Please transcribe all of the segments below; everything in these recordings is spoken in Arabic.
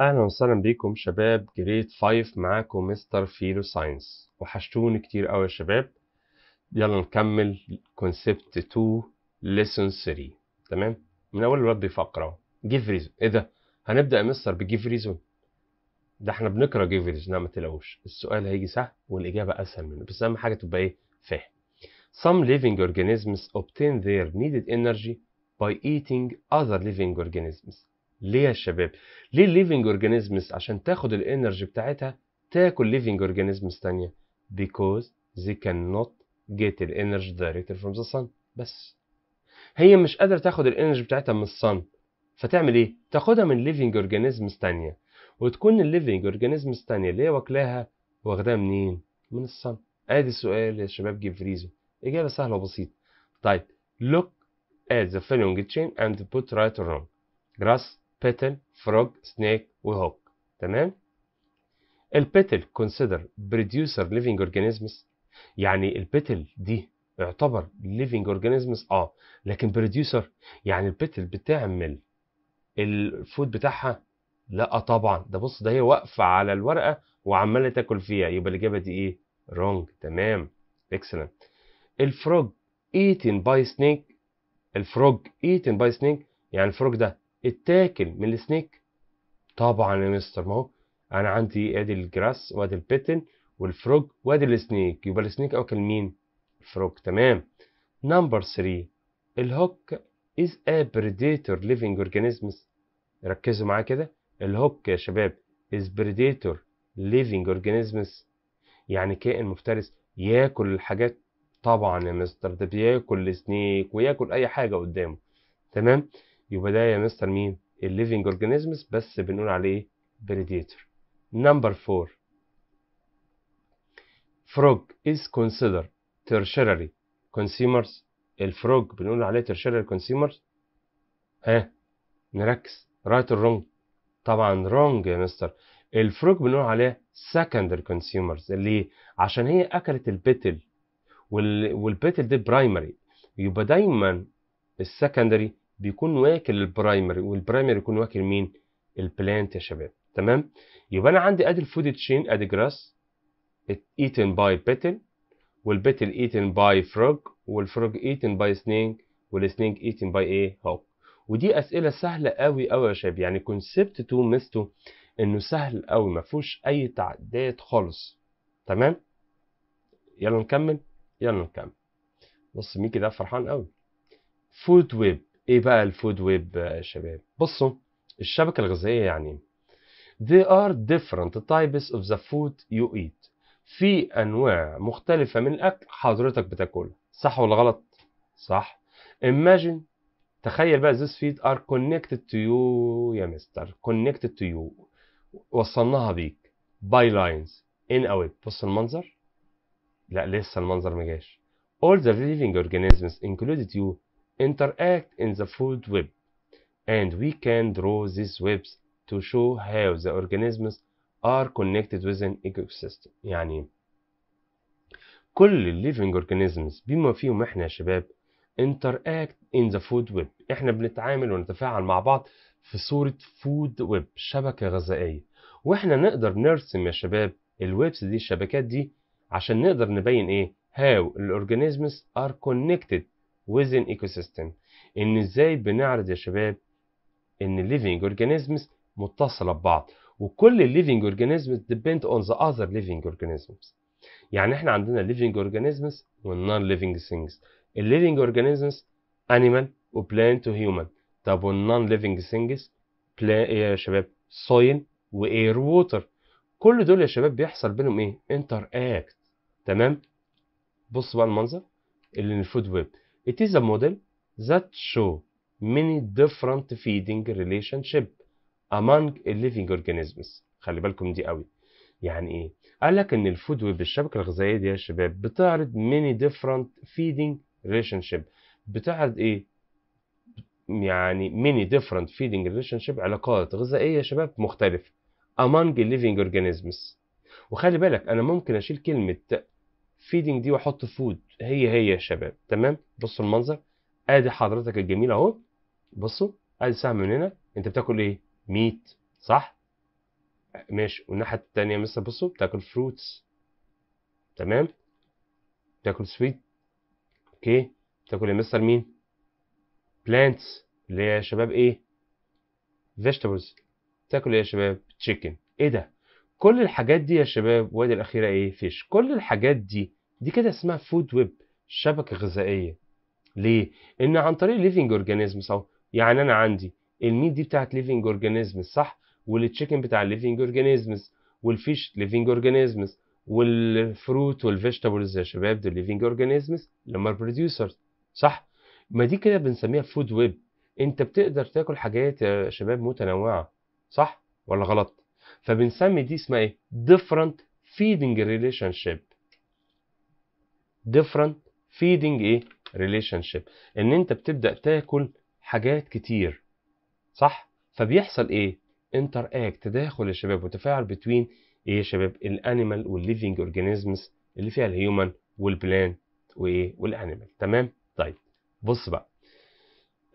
اهلا وسهلا بيكم شباب جريد 5 معاكم مستر فيلو ساينس وحشتوني كتير قوي يا شباب يلا نكمل كونسبت 2 ليسون 3 تمام من اول الواد فقره جيف ريزون ايه ده هنبدا يا مستر بجيف ريزون ده احنا بنقرا جيف ريزون لا ما تلاقوش السؤال هيجي سهل والاجابه اسهل منه بس اهم حاجه تبقى ايه فاهم Some living organisms obtain their needed energy by eating other living organisms ليه يا شباب ليه الليفنج اورجانيزمز عشان تاخد الانرجي بتاعتها تاكل ليفنج اورجانيزمز ثانيه؟ بيكوز ذي كان نوت جيت الانرجي directly فروم ذا صن بس هي مش قادره تاخد الانرجي بتاعتها من الصن فتعمل ايه تاخدها من ليفنج اورجانيزمز ثانيه وتكون الليفنج اورجانيزمز ثانيه اللي هي واكلاها واخداها منين من الصن ادي السؤال يا شباب فريزو اجابه سهله وبسيطه طيب look at the following chain and put right or wrong grass petal, frog, snake وهوك تمام البتل consider producer living organisms يعني البتل دي يعتبر living organisms اه لكن producer يعني البتل بتعمل الفود بتاعها لا طبعا ده بص ده هي واقفه على الورقه وعماله تاكل فيها يبقى الاجابه دي ايه رونج تمام اكسلنت الفروج ايتن باي سنيك الفروج ايتن باي سنيك يعني الفروج ده اتاكل من السنيك طبعا يا مستر ما هو انا عندي ادي الجراس وادي البتن والفروج وادي السنيك يبقى السنيك اكل مين الفروج تمام نمبر 3 الهوك از ا بريديتور ليفينج اورجانيزمز ركزوا معايا كده الهوك يا شباب از بريديتور ليفينج اورجانيزمز يعني كائن مفترس ياكل الحاجات طبعا يا مستر ده بياكل السنيك وياكل اي حاجه قدامه تمام يبقى ده يا مستر مين الليفينج اورجانيزمز بس بنقول عليه بريديتور نمبر 4 فروج از كونسيدر تيرشيري كونسيومرز الفروج بنقول عليه تيرشيري كونسيومرز ها نركز رايت اور رونج طبعا رونج يا مستر الفروج بنقول عليه سكندري كونسيومرز ليه عشان هي اكلت البتل والبتل دي برايمري يبقى دايما السكندري بيكون واكل البرايمري والبرايمري يكون واكل مين البلانت يا شباب تمام يبقى انا عندي ادي الفود تشين ادي جراس ايتن باي بيتل والبيتل ايتن باي فروج والفروج ايتن باي سنينج والسنينج ايتن باي ايه هوك ودي اسئله سهله قوي قوي يا شباب يعني كونسبت تو مستو انه سهل قوي ما فيهوش اي تعديات خالص تمام يلا نكمل يلا نكمل بص ميكي ده فرحان قوي فوت ويب ايه بقى الفود ويب يا شباب بصوا الشبكه الغذائيه يعني they are different types of the food you eat في انواع مختلفه من الاكل حضرتك بتاكلها صح ولا غلط صح imagine تخيل بقى this feed are connected to you يا مستر connected to you وصلناها بيك lines in a اوت بص المنظر لا لسه المنظر ما جاش all the living organisms included you interact in the food web and we can draw these webs to show how the organisms are connected with an ecosystem يعني كل living organisms بما فيهم احنا يا شباب interact in the food web احنا بنتعامل ونتفاعل مع بعض في صورة food web شبكة غذائية واحنا نقدر نرسم يا شباب الويبس دي الشبكات دي عشان نقدر نبين ايه how the organisms are connected within ecosystem ان ازاي بنعرض يا شباب ان living organisms متصله ببعض وكل living organisms depend on the other living organisms يعني احنا عندنا living organisms والنون living things living organisms animal و plant و human طب والنون living things يا شباب soil و واير water كل دول يا شباب بيحصل بينهم ايه interact تمام بص بقى المنظر اللي الفود ويب It is a model that show many different feeding relationship among living organisms خلي بالكم دي قوي يعني ايه قال لك ان الفود ويب الشبكه الغذائيه دي يا شباب بتعرض many different feeding relationship بتعرض ايه يعني many different feeding relationship علاقات غذائيه يا شباب مختلفه among living organisms وخلي بالك انا ممكن اشيل كلمه فيدنج دي واحط فود هي هي يا شباب تمام بصوا المنظر ادي حضرتك الجميل اهو بصوا ادي سهم من هنا انت بتاكل ايه ميت صح ماشي والناحيه الثانيه مثلا بصوا بتاكل فروتس تمام بتاكل سويت اوكي بتاكل يا مستر مين بلانتس اللي هي يا شباب ايه فيجيتابلز بتاكل يا شباب تشيكن ايه ده كل الحاجات دي يا شباب وادي الاخيره ايه فيش كل الحاجات دي دي كده اسمها فود ويب شبكه غذائيه ليه ان عن طريق ليفنج اورجانيزمز صح يعني انا عندي الميت دي بتاعت ليفنج اورجانيزمز صح والتشيكن بتاع ليفنج اورجانيزمز والفيش ليفنج اورجانيزمز والفروت والفيجيتابلز يا شباب دول ليفنج اورجانيزمز اللي هم البروديوسرز صح ما دي كده بنسميها فود ويب انت بتقدر تاكل حاجات يا شباب متنوعه صح ولا غلط فبنسمي دي اسمها ايه different feeding relationship different feeding ايه relationship ان انت بتبدا تاكل حاجات كتير صح فبيحصل ايه interact تداخل يا شباب وتفاعل بتوين ايه يا شباب الانيمال والليفنج اورجانيزمز اللي فيها الهيومن والبلانت وايه والانيمال تمام طيب بص بقى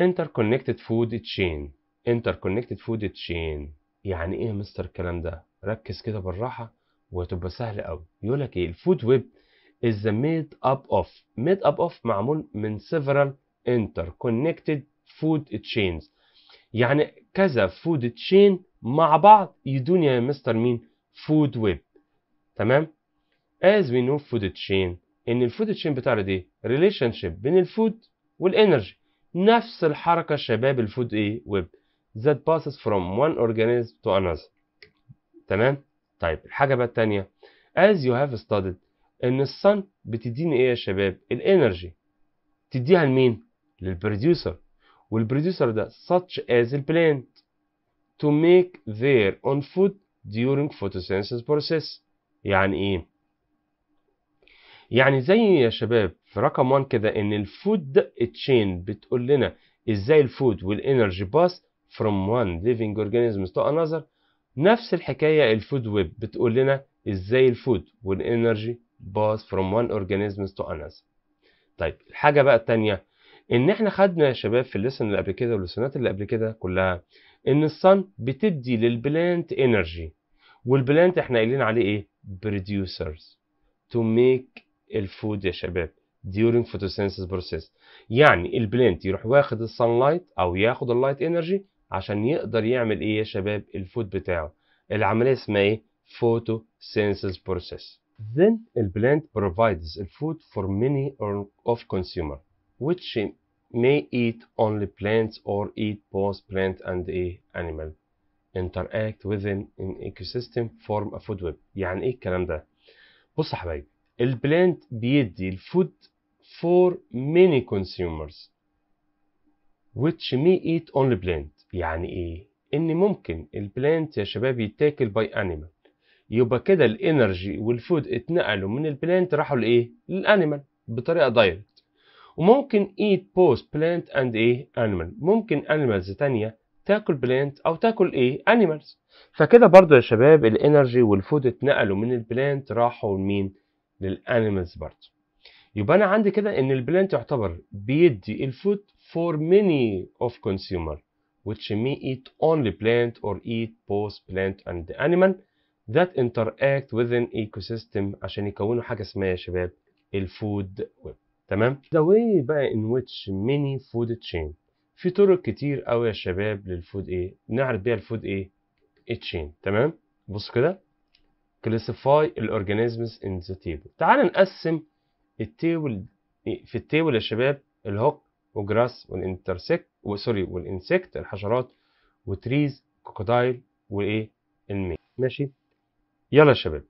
interconnected food chain interconnected food chain يعني ايه يا مستر الكلام ده ركز كده بالراحه وهتبقى سهله قوي يقول لك ايه الفود ويب از ميد اب اوف ميد اب اوف معمول من سيفرال انتر كونكتد فود تشينز يعني كذا فود تشين مع بعض يدون يا مستر مين فود ويب تمام از وي نو فود تشين ان الفود تشين بتاع دي ريليشن شيب بين الفود والانرجي نفس الحركه شباب الفود ايه ويب that passes from one organism to another تمام طيب الحاجة بقى التانية as you have studied ان الصن بتديني ايه يا شباب الانرجي تديها لمين للبروديوسر والبروديوسر ده such as the plant to make their own food during photosynthesis process يعني ايه يعني زي يا شباب في رقم 1 كده ان الفود تشين بتقول لنا ازاي الفود والانرجي باس from one living organism to another نفس الحكاية الفود ويب بتقول لنا ازاي الفود والانرجي باس from one organism to another طيب الحاجة بقى التانية ان احنا خدنا يا شباب في الليسن اللي قبل كده والليسنات اللي قبل كده كلها ان الصن بتدي للبلانت انرجي والبلانت احنا قايلين عليه ايه producers to make الفود يا شباب during photosynthesis process يعني البلانت يروح واخد الصن لايت او ياخد اللايت انرجي عشان يقدر يعمل ايه يا شباب الفود بتاعه العمليه اسمها ايه photosynthesis process then the plant provides the food for many of consumer which may eat only plants or eat both plant and a animal interact within an ecosystem form a food web يعني ايه الكلام ده بص يا حبايبي البلانت بيدي الفود for many consumers which may eat only plant يعني ايه ان ممكن البلانت يا شباب يتاكل باي انيمال يبقى كده الانرجي والفود اتنقلوا من البلانت راحوا لايه للانيمال بطريقه دايركت وممكن ايت بوست بلانت اند ايه انيمال ممكن انيمالز تانية تاكل بلانت او تاكل ايه انيمالز فكده برضو يا شباب الانرجي والفود اتنقلوا من البلانت راحوا لمين للانيمالز برضو يبقى انا عندي كده ان البلانت يعتبر بيدي الفود فور ميني اوف كونسيومر which may eat only plant or eat both plant and animal that interact within ecosystem عشان يكونوا حاجة اسمها يا شباب الفود ويب تمام the way بقى in which many food chain في طرق كتير قوي يا شباب للفود ايه نعرف بيها الفود ايه تشين تمام بص كده classify organisms in the table تعال نقسم التيبل في التيبل يا شباب الهوك وجراس والانترسكت وسوري والانسكت الحشرات وتريز كوكودايل وايه المي ماشي يلا يا شباب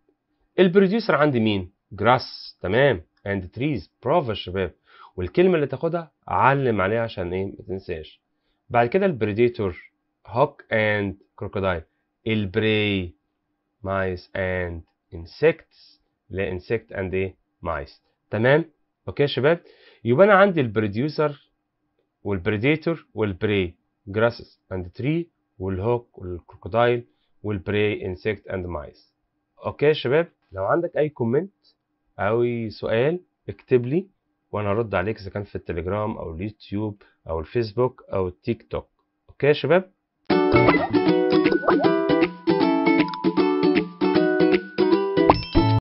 البروديوسر عندي مين جراس تمام اند تريز برافو يا شباب والكلمه اللي تاخدها علم عليها عشان ايه ما تنساش بعد كده البريديتور هوك اند كروكودايل البري مايس اند انسكتس لا انسكت اند ايه مايس تمام اوكي يا شباب يبقى انا عندي البروديوسر والبريديتور والبري جراسس اند تري والهوك والكروكودايل والبري انسكت اند مايس اوكي يا شباب لو عندك اي كومنت او أي سؤال اكتب لي وانا ارد عليك اذا كان في التليجرام او اليوتيوب او الفيسبوك او التيك توك اوكي يا شباب